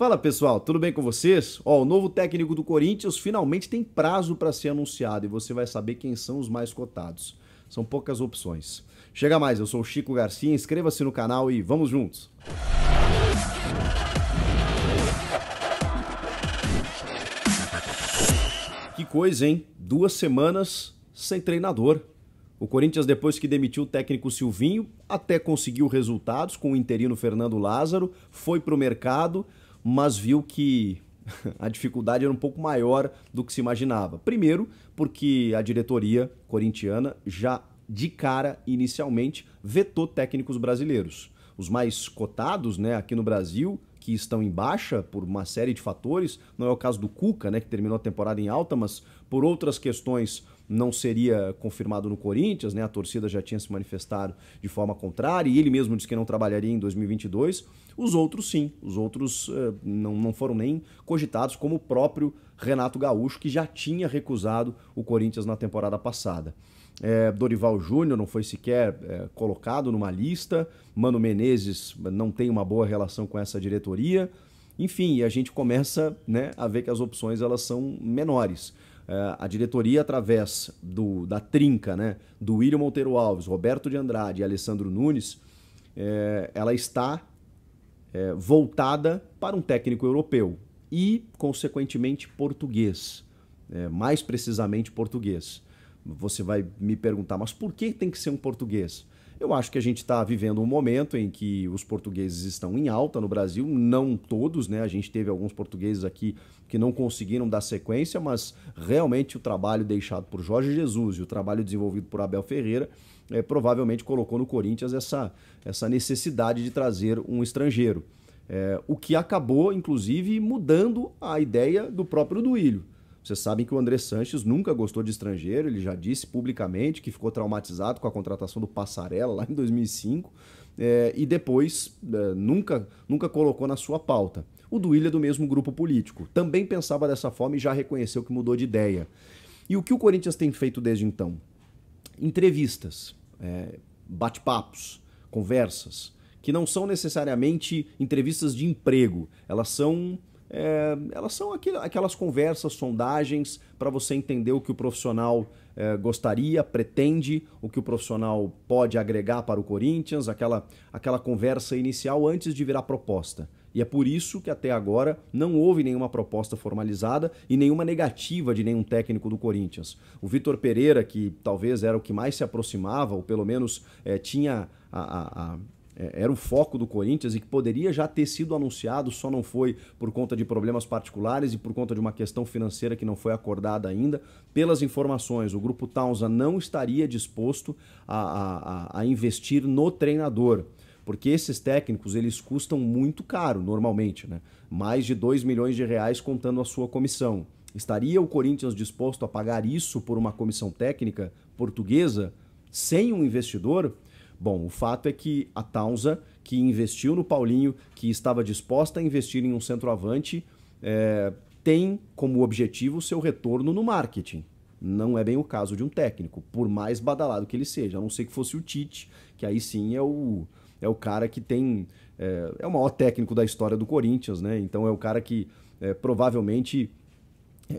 Fala pessoal, tudo bem com vocês? Ó, o novo técnico do Corinthians finalmente tem prazo para ser anunciado e você vai saber quem são os mais cotados. São poucas opções. Chega mais, eu sou o Chico Garcia, inscreva-se no canal e vamos juntos! Que coisa, hein? Duas semanas sem treinador. O Corinthians, depois que demitiu o técnico Silvinho, até conseguiu resultados com o interino Fernando Lázaro, foi para o mercado, mas viu que a dificuldade era um pouco maior do que se imaginava. Primeiro, porque a diretoria corintiana já de cara inicialmente vetou técnicos brasileiros. Os mais cotados, né, aqui no Brasil, que estão em baixa por uma série de fatores, não é o caso do Cuca, né, que terminou a temporada em alta, mas por outras questões não seria confirmado no Corinthians, né? A torcida já tinha se manifestado de forma contrária e ele mesmo disse que não trabalharia em 2022. Os outros sim, os outros uh, não, não foram nem cogitados, como o próprio Renato Gaúcho, que já tinha recusado o Corinthians na temporada passada. É, Dorival Júnior não foi sequer é, colocado numa lista, Mano Menezes eh, não tem uma boa relação com essa diretoria. Enfim, a gente começa né, a ver que as opções elas são menores. É, a diretoria, através do, da trinca né, do William Monteiro Alves, Roberto de Andrade e Alessandro Nunes, é, ela está é, voltada para um técnico europeu e, consequentemente, português. É, mais precisamente, português. Você vai me perguntar, mas por que tem que ser um português? Eu acho que a gente está vivendo um momento em que os portugueses estão em alta no Brasil, não todos, né? A gente teve alguns portugueses aqui que não conseguiram dar sequência, mas realmente o trabalho deixado por Jorge Jesus e o trabalho desenvolvido por Abel Ferreira é, provavelmente colocou no Corinthians essa, essa necessidade de trazer um estrangeiro. É, o que acabou, inclusive, mudando a ideia do próprio Duílio. Vocês sabem que o André Sanches nunca gostou de estrangeiro, ele já disse publicamente que ficou traumatizado com a contratação do Passarela lá em 2005 é, eh, e depois é, nunca, nunca colocou na sua pauta. O Duílio é do mesmo grupo político, também pensava dessa forma e já reconheceu que mudou de ideia. E o que o Corinthians tem feito desde então? Entrevistas, é, bate-papos, conversas, que não são necessariamente entrevistas de emprego, elas são é, elas são aquelas conversas, sondagens, para você entender o que o profissional é, gostaria, pretende, o que o profissional pode agregar para o Corinthians, aquela, aquela conversa inicial antes de virar proposta. E é por isso que até agora não houve nenhuma proposta formalizada e nenhuma negativa de nenhum técnico do Corinthians. O Vitor Pereira, que talvez era o que mais se aproximava, ou pelo menos é, tinha a, a, a é, era o foco do Corinthians e que poderia já ter sido anunciado, só não foi por conta de problemas particulares e por conta de uma questão financeira que não foi acordada ainda. Pelas informações, o grupo Townsend não estaria disposto a, a, a investir no treinador porque esses técnicos eles custam muito caro normalmente, né? Mais de 2 milhões de reais contando a sua comissão. Estaria o Corinthians disposto a pagar isso por uma comissão técnica portuguesa sem um investidor? Bom, o fato é que a Townsend, que investiu no Paulinho, que estava disposta a investir em um centroavante, é, tem como objetivo seu retorno no marketing. Não é bem o caso de um técnico, por mais badalado que ele seja, a não ser que fosse o Tite, que aí sim é o, é o cara que tem. É, é o maior técnico da história do Corinthians, né? Então é o cara que é, provavelmente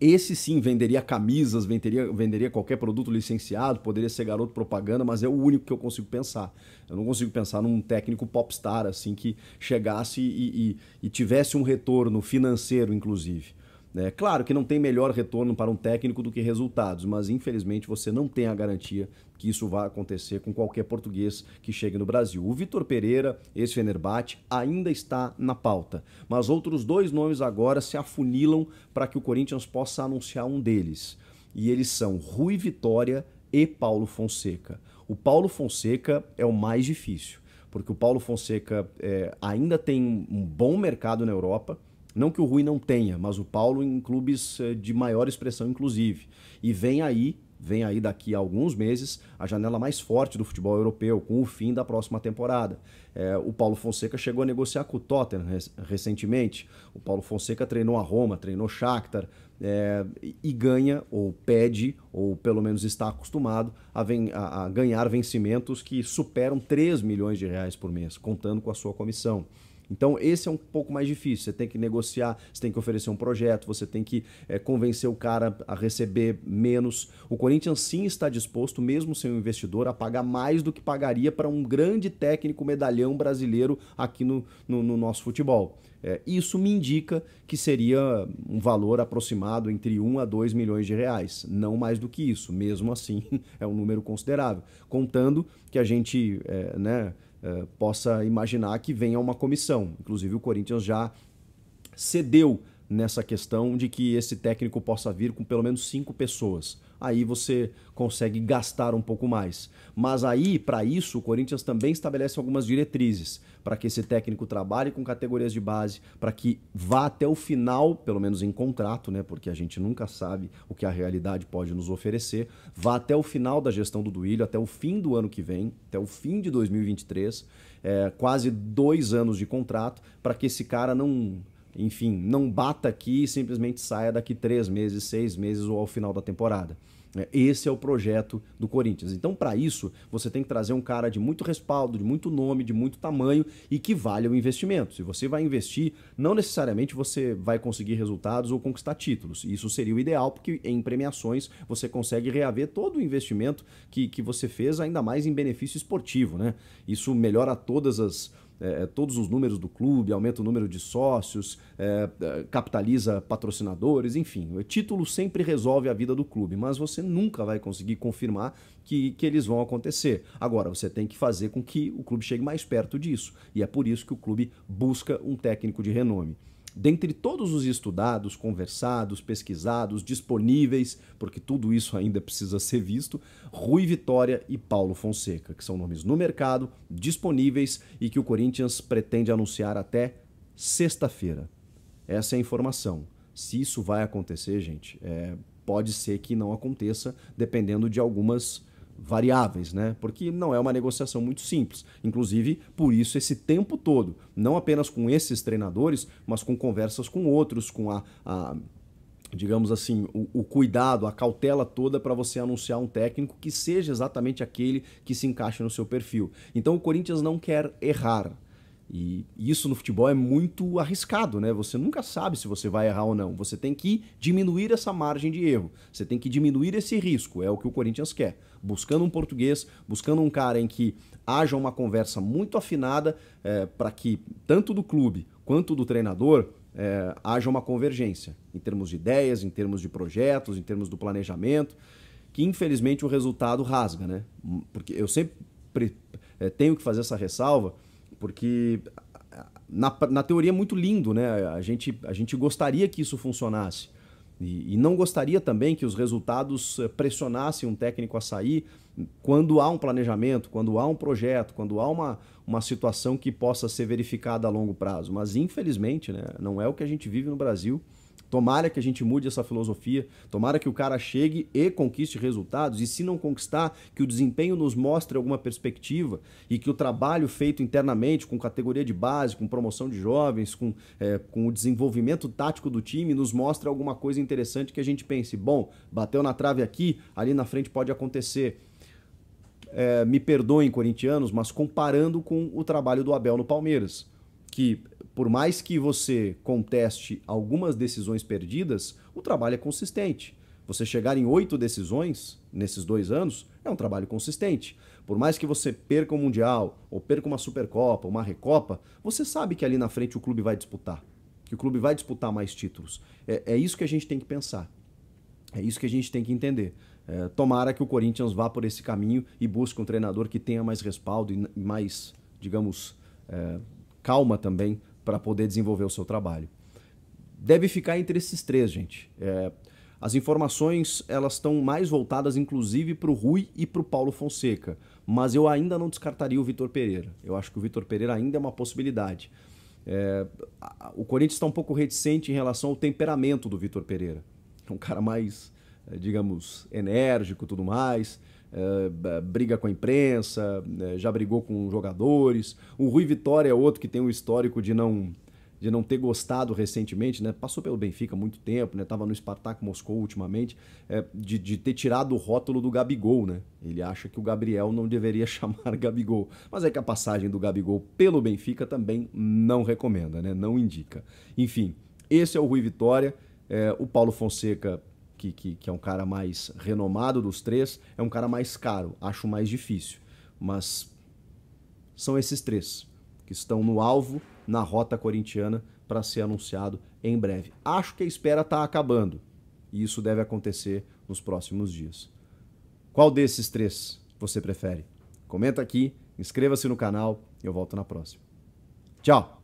esse sim venderia camisas, venderia, venderia qualquer produto licenciado, poderia ser garoto propaganda, mas é o único que eu consigo pensar. Eu não consigo pensar num técnico popstar assim que chegasse e, e, e tivesse um retorno financeiro, inclusive. É, claro que não tem melhor retorno para um técnico do que resultados, mas infelizmente você não tem a garantia que isso vai acontecer com qualquer português que chegue no Brasil. O Vitor Pereira, esse Fenerbahçe, ainda está na pauta, mas outros dois nomes agora se afunilam para que o Corinthians possa anunciar um deles. E eles são Rui Vitória e Paulo Fonseca. O Paulo Fonseca é o mais difícil, porque o Paulo Fonseca é, ainda tem um bom mercado na Europa. Não que o Rui não tenha, mas o Paulo em clubes é, de maior expressão, inclusive. E vem aí vem aí daqui a alguns meses a janela mais forte do futebol europeu, com o fim da próxima temporada. É, o Paulo Fonseca chegou a negociar com o Tottenham recentemente. O Paulo Fonseca treinou a Roma, treinou Shakhtar é, e ganha, ou pede, ou pelo menos está acostumado a, a, a ganhar vencimentos que superam 3 milhões de reais por mês, contando com a sua comissão. Então, esse é um pouco mais difícil. Você tem que negociar, você tem que oferecer um projeto, você tem que é, convencer o cara a receber menos. O Corinthians sim está disposto, mesmo sem o investidor, a pagar mais do que pagaria para um grande técnico medalhão brasileiro aqui no, no, no nosso futebol. É, isso me indica que seria um valor aproximado entre 1 a 2 milhões de reais, não mais do que isso. Mesmo assim, é um número considerável, contando que a gente é, né, eh, possa imaginar que venha uma comissão. Inclusive, o Corinthians já cedeu nessa questão de que esse técnico possa vir com pelo menos cinco pessoas. Aí você consegue gastar um pouco mais. Mas aí, para isso, o Corinthians também estabelece algumas diretrizes para que esse técnico trabalhe com categorias de base, para que vá até o final, pelo menos em contrato, né? Porque a gente nunca sabe o que a realidade pode nos oferecer, vá até o final da gestão do Duílio, até o fim do ano que vem, até o fim de 2023, é, quase dois anos de contrato, para que esse cara não enfim, não bata aqui e simplesmente saia daqui três meses, seis meses ou ao final da temporada. É, esse é o projeto do Corinthians. Então, para isso, você tem que trazer um cara de muito respaldo, de muito nome, de muito tamanho e que valha o investimento. Se você vai investir, não necessariamente você vai conseguir resultados ou conquistar títulos. Isso seria o ideal, porque em premiações você consegue reaver todo o investimento que, que você fez, ainda mais em benefício esportivo. Né? Isso melhora todas as é, é, todos os números do clube, aumenta o número de sócios, é, é, capitaliza patrocinadores, enfim. O título sempre resolve a vida do clube, mas você nunca vai conseguir confirmar que, que eles vão acontecer. Agora, você tem que fazer com que o clube chegue mais perto disso. E é por isso que o clube busca um técnico de renome. Dentre todos os estudados, conversados, pesquisados, disponíveis, porque tudo isso ainda precisa ser visto, Rui Vitória e Paulo Fonseca, que são nomes no mercado, disponíveis e que o Corinthians pretende anunciar até sexta-feira. Essa é a informação. Se isso vai acontecer, gente, é, pode ser que não aconteça, dependendo de algumas variáveis, né? Porque não é uma negociação muito simples. Inclusive, por isso esse tempo todo, não apenas com esses treinadores, mas com conversas com outros, com a, a digamos assim, o, o, cuidado, a cautela toda para você anunciar um técnico que seja exatamente aquele que se encaixa no seu perfil. Então o Corinthians não quer errar. E isso no futebol é muito arriscado, né? Você nunca sabe se você vai errar ou não. Você tem que diminuir essa margem de erro. Você tem que diminuir esse risco. É o que o Corinthians quer. Buscando um português, buscando um cara em que haja uma conversa muito afinada é, para que tanto do clube quanto do treinador é, haja uma convergência em termos de ideias, em termos de projetos, em termos do planejamento, que infelizmente o resultado rasga, né? Porque eu sempre é, tenho que fazer essa ressalva porque na, na teoria é muito lindo, né? A gente, a gente gostaria que isso funcionasse. E, e não gostaria também que os resultados eh, pressionassem um técnico a sair quando há um planejamento, quando há um projeto, quando há uma, uma situação que possa ser verificada a longo prazo. Mas, infelizmente, né, não é o que a gente vive no Brasil. Tomara que a gente mude essa filosofia, tomara que o cara chegue e conquiste resultados, e se não conquistar, que o desempenho nos mostre alguma perspectiva e que o trabalho feito internamente, com categoria de base, com promoção de jovens, com, é, com o desenvolvimento tático do time, nos mostre alguma coisa interessante que a gente pense: bom, bateu na trave aqui, ali na frente pode acontecer. É, me perdoem, corintianos, mas comparando com o trabalho do Abel no Palmeiras que por mais que você conteste algumas decisões perdidas, o trabalho é consistente. Você chegar em oito decisões nesses dois anos é um trabalho consistente. Por mais que você perca o um Mundial, ou perca uma Supercopa, uma Recopa, você sabe que ali na frente o clube vai disputar. Que o clube vai disputar mais títulos. É, é isso que a gente tem que pensar. É isso que a gente tem que entender. É, tomara que o Corinthians vá por esse caminho e busque um treinador que tenha mais respaldo e mais, digamos, é, calma também para poder desenvolver o seu trabalho. Deve ficar entre esses três, gente. É, as informações elas estão mais voltadas, inclusive, para o Rui e para o Paulo Fonseca, mas eu ainda não descartaria o Vitor Pereira. Eu acho que o Vitor Pereira ainda é uma possibilidade. É, o Corinthians está um pouco reticente em relação ao temperamento do Vitor Pereira. É um cara mais, é, digamos, enérgico, tudo mais. É, é, briga com a imprensa, é, já brigou com jogadores. O Rui Vitória é outro que tem um histórico de não de não ter gostado recentemente, né? Passou pelo Benfica há muito tempo, né? Tava no Spartak Moscou ultimamente, é, de, de, ter tirado o rótulo do Gabigol, né? Ele acha que o Gabriel não deveria chamar Gabigol. Mas é que a passagem do Gabigol pelo Benfica também não recomenda, né? Não indica. Enfim, esse é o Rui Vitória. É, o Paulo Fonseca que, que, que é um cara mais renomado dos três, é um cara mais caro. Acho mais difícil. Mas são esses três que estão no alvo, na rota corintiana, para ser anunciado em breve. Acho que a espera está acabando e isso deve acontecer nos próximos dias. Qual desses três você prefere? Comenta aqui, inscreva-se no canal e eu volto na próxima. Tchau!